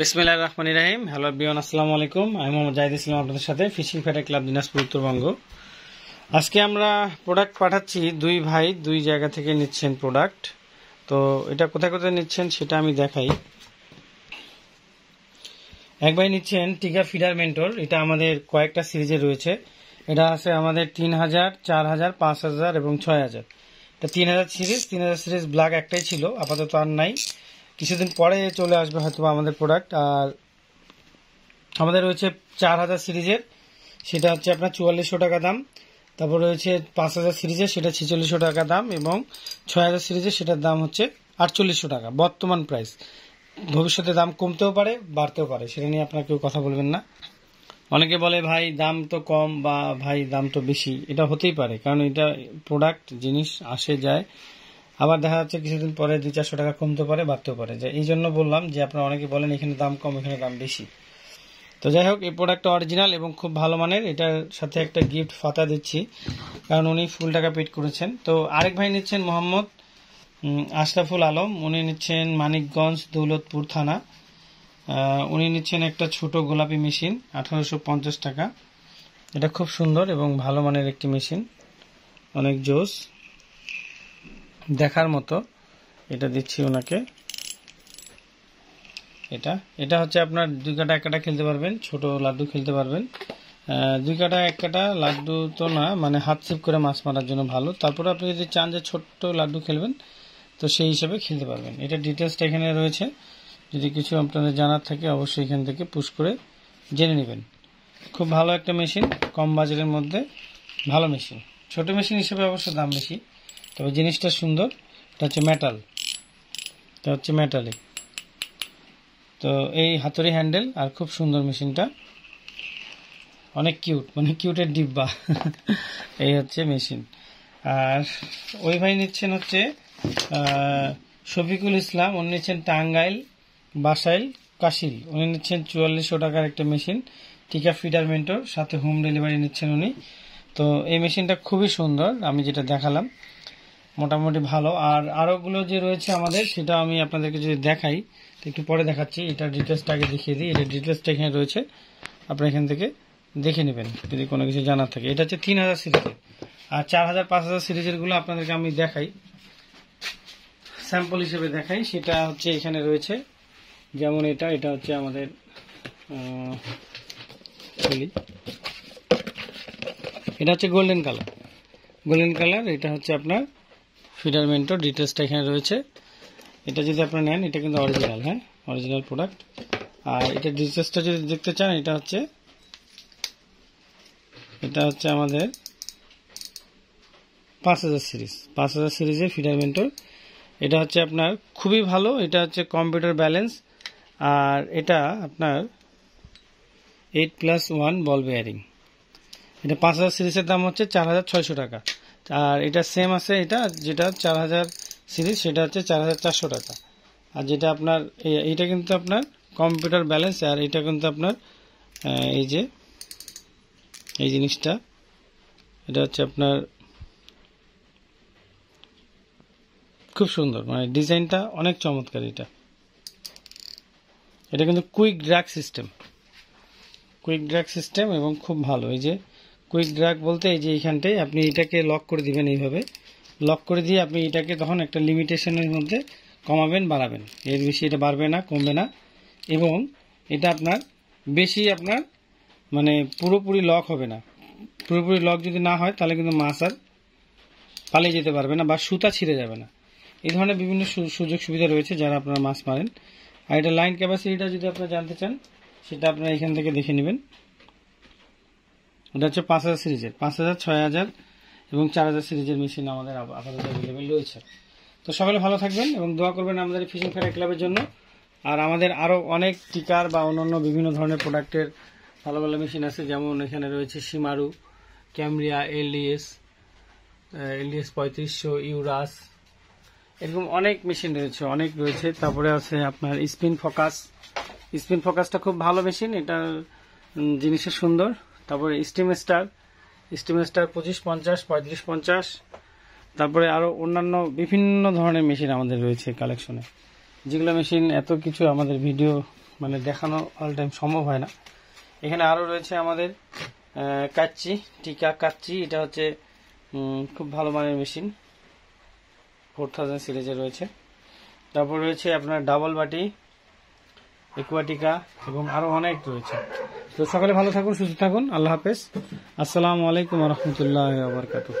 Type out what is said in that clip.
বিসমিল্লা রহমান রহিম হ্যালো বিয়ন আসসালামু আলাইকুম আমি মোহাম্মদ জাহিদ ইসলাম আপনাদের সাথে fishing feeder club Dinajpur Uttarbanga আজকে আমরা প্রোডাক্ট পাঠাচ্ছি দুই ভাই দুই জায়গা থেকে নিচ্ছেন প্রোডাক্ট তো এটা কোথায় কোথায় নিচ্ছেন সেটা আমি দেখাই এক ভাই নিচ্ছেন টিকা ফিডার মেন্টর এটা আমাদের কয়েকটা সিরিজে রয়েছে এটা আছে আমাদের তিন হাজার চার হাজার পাঁচ হাজার এবং ছয় হাজার তিন হাজার সিরিজ তিন হাজার সিরিজ ব্ল্যাক একটাই ছিল আপাতত আর নাই কিছুদিন পরে চলে আসবে হয়তো আমাদের প্রোডাক্ট আর আমাদের রয়েছে চার হাজার সিরিজের সেটা হচ্ছে আপনার চুয়াল্লিশশো টাকা দাম তারপর রয়েছে পাঁচ হাজার সিরিজের সেটা ছেচল্লিশশো টাকা দাম এবং ছয় হাজার সিরিজের সেটার দাম হচ্ছে আটচল্লিশশো টাকা বর্তমান প্রাইস ভবিষ্যতে দাম কমতেও পারে বাড়তেও পারে সেটা নিয়ে আপনার কেউ কথা বলবেন না অনেকে বলে ভাই দাম তো কম বা ভাই দাম তো বেশি এটা হতেই পারে কারণ এটা প্রোডাক্ট জিনিস আসে যায় আবার দেখা যাচ্ছে কিছুদিন পরে দুই চারশো টাকা কমতে পারে বাড়তেও পারে যে এই জন্য বললাম যে আপনারা অনেকে বলেন এখানে দাম কম এখানে দাম বেশি তো যাই হোক এই প্রোডাক্টটা অরিজিনাল এবং খুব ভালো মানের এটার সাথে একটা গিফট ফাতা দিচ্ছি কারণ উনি ফুল টাকা পেট করেছেন তো আরেক ভাই নিচ্ছেন মোহাম্মদ আশরাফুল আলম উনি নিচ্ছেন মানিকগঞ্জ দৌলতপুর থানা উনি নিচ্ছেন একটা ছোট গোলাপি মেশিন আঠারোশো টাকা এটা খুব সুন্দর এবং ভালো মানের একটি মেশিন অনেক জোশ দেখার মতো এটা দিচ্ছি ওনাকে এটা এটা হচ্ছে আপনার দুই কাটা এক কাটা খেলতে পারবেন ছোট লাড্ডু খেলতে পারবেন দুই কাটা এক কাটা লাড্ডু তো না মানে হাত সিপ করে মাছ মারার জন্য ভালো তারপরে আপনি যদি চান যে ছোট্ট লাড্ডু খেলবেন তো সেই হিসাবে খেলতে পারবেন এটা ডিটেলসটা এখানে রয়েছে যদি কিছু আপনাদের জানার থাকে অবশ্যই এখান থেকে পুশ করে জেনে নেবেন খুব ভালো একটা মেশিন কম বাজারের মধ্যে ভালো মেশিন ছোট মেশিন হিসেবে অবশ্য দাম বেশি তবে জিনিসটা সুন্দর এটা হচ্ছে মেটাল এটা হচ্ছে মেটালিক তো এই হাতুড়ি হ্যান্ডেল আর খুব সুন্দর মেশিনটা অনেক কিউট মানে কিউটের ডিব্বা এই হচ্ছে মেশিন আর ওই ভাই নিচ্ছেন হচ্ছে শফিকুল ইসলাম উনি নিচ্ছেন টাঙ্গাইল বাসাইল কাশিল উনি নিচ্ছেন চুয়াল্লিশশো টাকার একটা মেশিন টিকা ফিডার সাথে হোম ডেলিভারি নিচ্ছেন উনি তো এই মেশিনটা খুবই সুন্দর আমি যেটা দেখালাম মোটামুটি ভালো আর আরোগুলো যে রয়েছে আমাদের সেটা আমি আপনাদেরকে যদি দেখাই তো একটু পরে দেখাচ্ছি এটা ডিটেলসটা আগে দেখিয়ে দিই এটা ডিটেলসটা এখানে রয়েছে আপনারা এখান থেকে দেখে নেবেন যদি কোনো কিছু জানার থাকে এটা হচ্ছে তিন হাজার সিরিজের আর চার হাজার পাঁচ হাজার সিরিজেরগুলো আপনাদেরকে আমি দেখাই স্যাম্পল হিসেবে দেখাই সেটা হচ্ছে এখানে রয়েছে যেমন এটা এটা হচ্ছে আমাদের এটা হচ্ছে গোল্ডেন কালার গোল্ডেন কালার এটা হচ্ছে আপনার ফিডারমেন্টর ডিটেলসটা এখানে রয়েছে এটা যদি আপনি নেন এটা কিন্তু অরিজিনাল হ্যাঁ অরিজিনাল প্রোডাক্ট আর এটা ডিটেলসটা যদি দেখতে চান এটা হচ্ছে এটা হচ্ছে আমাদের পাঁচ হাজার সিরিজ পাঁচ হাজার সিরিজের ফিডারমেন্টর এটা হচ্ছে আপনার খুবই ভালো এটা হচ্ছে কম্পিউটার ব্যালেন্স আর এটা আপনার eight plus one ball bearing এটা পাঁচ হাজার সিরিজের দাম হচ্ছে চার হাজার ছয়শো টাকা আর এটা সেম আছে এটা যেটা চার হাজার সিরিজ সেটা হচ্ছে চার হাজার চারশো টাকা আর যেটা আপনার এইটা কিন্তু আপনার কম্পিউটার ব্যালেন্স আর এটা কিন্তু আপনার এই যে এই জিনিসটা এটা হচ্ছে আপনার খুব সুন্দর মানে ডিজাইনটা অনেক চমৎকার এটা এটা কিন্তু quick drag system quick drag system এবং খুব ভালো এই যে কুইক ড্রাগ বলতে এই যে এইখানটায় আপনি এটাকে লক করে দিবেন এইভাবে লক করে দিয়ে আপনি এটাকে তখন একটা লিমিটেশনের মধ্যে কমাবেন বাড়াবেন এর বেশি এটা বাড়বে না কমবে না এবং এটা আপনার বেশি আপনার মানে পুরোপুরি লক হবে না পুরোপুরি লক যদি না হয় তাহলে কিন্তু মাছ আর পালিয়ে যেতে পারবে না বা সুতা ছিঁড়ে যাবে না এই ধরনের বিভিন্ন সুযোগ সুবিধা রয়েছে যারা আপনারা মাছ মারেন আর এটা লাইন ক্যাপাসিটিটা যদি আপনারা জানতে চান সেটা আপনারা এখান থেকে দেখে নেবেন এটা হচ্ছে পাঁচ হাজার সিরিজের পাঁচ হাজার ছয় হাজার এবং চার হাজার সিরিজের মেশিন আমাদের আপাতত অ্যাভেলেবেল রয়েছে তো সকলে ভালো থাকবেন এবং দোয়া করবেন আমাদের ফিশিং ফেয়ার ক্লাবের জন্য আর আমাদের আরও অনেক টিকার বা অন্যান্য বিভিন্ন ধরনের প্রোডাক্টের ভালো ভালো মেশিন আছে যেমন এখানে রয়েছে সিমারু ক্যামরিয়া এলডিএস এলডিএস পঁয়ত্রিশশো ইউরাস এরকম অনেক মেশিন রয়েছে অনেক রয়েছে তারপরে আছে আপনার স্পিন ফোকাস স্পিন ফোকাসটা খুব ভালো মেশিন এটা জিনিসের সুন্দর তারপরে স্টিম স্টার স্টিম স্টার পঁচিশ পঞ্চাশ পঁয়ত্রিশ পঞ্চাশ তারপরে আরও অন্যান্য বিভিন্ন ধরনের মেশিন আমাদের রয়েছে কালেকশনে যেগুলো মেশিন এত কিছু আমাদের ভিডিও মানে দেখানো অল টাইম সম্ভব হয় না এখানে আরও রয়েছে আমাদের কাচ্চি টিকা কাচ্চি এটা হচ্ছে খুব ভালো মানের মেশিন ফোর থাউজেন্ড সিরিজে রয়েছে তারপর রয়েছে আপনার ডাবল বাটি একুয়াটিকা এবং আরো অনেক রয়েছে তো সকালে ভালো থাকুন সুস্থ থাকুন আল্লাহ হাফেজ আসসালামু আলাইকুম রহমতুল্লাহ আবরকাতু